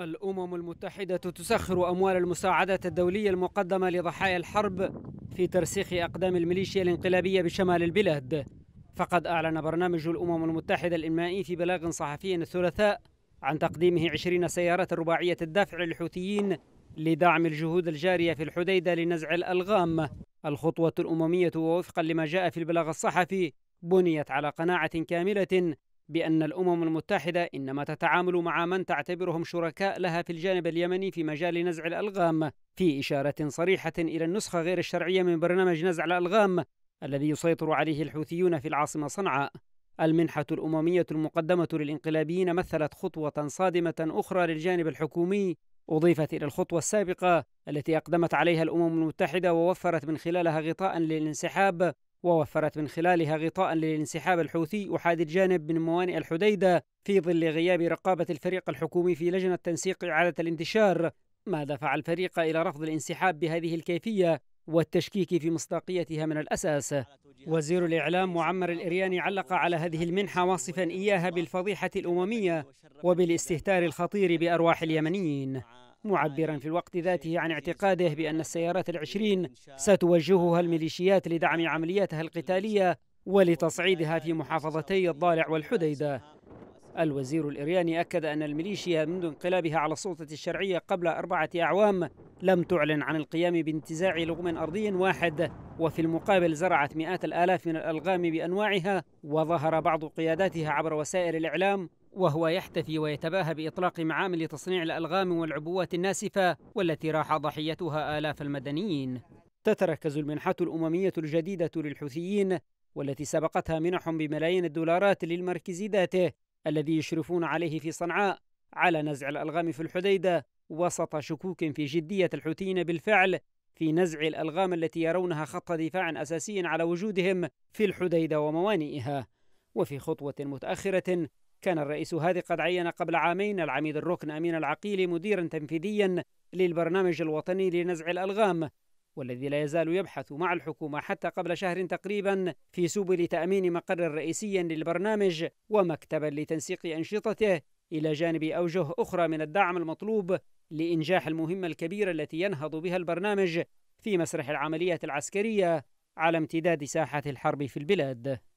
الأمم المتحدة تسخر أموال المساعدة الدولية المقدمة لضحايا الحرب في ترسيخ أقدام الميليشيا الانقلابية بشمال البلاد فقد أعلن برنامج الأمم المتحدة الإنمائي في بلاغ صحفي الثلاثاء عن تقديمه 20 سيارة رباعية الدفع للحوثيين لدعم الجهود الجارية في الحديدة لنزع الألغام الخطوة الأممية ووفقا لما جاء في البلاغ الصحفي بنيت على قناعة كاملة بأن الأمم المتحدة إنما تتعامل مع من تعتبرهم شركاء لها في الجانب اليمني في مجال نزع الألغام في إشارة صريحة إلى النسخة غير الشرعية من برنامج نزع الألغام الذي يسيطر عليه الحوثيون في العاصمة صنعاء المنحة الأممية المقدمة للإنقلابيين مثلت خطوة صادمة أخرى للجانب الحكومي أضيفت إلى الخطوة السابقة التي أقدمت عليها الأمم المتحدة ووفرت من خلالها غطاء للانسحاب ووفرت من خلالها غطاء للانسحاب الحوثي احادي الجانب من موانئ الحديدة في ظل غياب رقابة الفريق الحكومي في لجنة تنسيق إعادة الانتشار ما دفع الفريق إلى رفض الانسحاب بهذه الكيفية والتشكيك في مصداقيتها من الأساس وزير الإعلام معمر الإرياني علق على هذه المنحة واصفا إياها بالفضيحة الأممية وبالاستهتار الخطير بأرواح اليمنيين معبرا في الوقت ذاته عن اعتقاده بأن السيارات العشرين ستوجهها الميليشيات لدعم عملياتها القتالية ولتصعيدها في محافظتي الضالع والحديدة الوزير الإرياني أكد أن الميليشيا منذ انقلابها على السلطة الشرعية قبل أربعة أعوام لم تعلن عن القيام بانتزاع لغم أرضي واحد وفي المقابل زرعت مئات الآلاف من الألغام بأنواعها وظهر بعض قياداتها عبر وسائل الإعلام وهو يحتفي ويتباهى بإطلاق معامل تصنيع الألغام والعبوات الناسفة والتي راح ضحيتها آلاف المدنيين تتركز المنحة الأممية الجديدة للحوثيين والتي سبقتها منح بملايين الدولارات للمركز ذاته الذي يشرفون عليه في صنعاء على نزع الألغام في الحديدة وسط شكوك في جدية الحوثيين بالفعل في نزع الألغام التي يرونها خط دفاع أساسي على وجودهم في الحديدة وموانئها وفي خطوة متأخرة كان الرئيس هادي قد عين قبل عامين العميد الركن أمين العقيلي مديرا تنفيذيا للبرنامج الوطني لنزع الألغام والذي لا يزال يبحث مع الحكومة حتى قبل شهر تقريبا في سبل تأمين مقر رئيسيا للبرنامج ومكتبا لتنسيق أنشطته إلى جانب أوجه أخرى من الدعم المطلوب لإنجاح المهمة الكبيرة التي ينهض بها البرنامج في مسرح العمليات العسكرية على امتداد ساحة الحرب في البلاد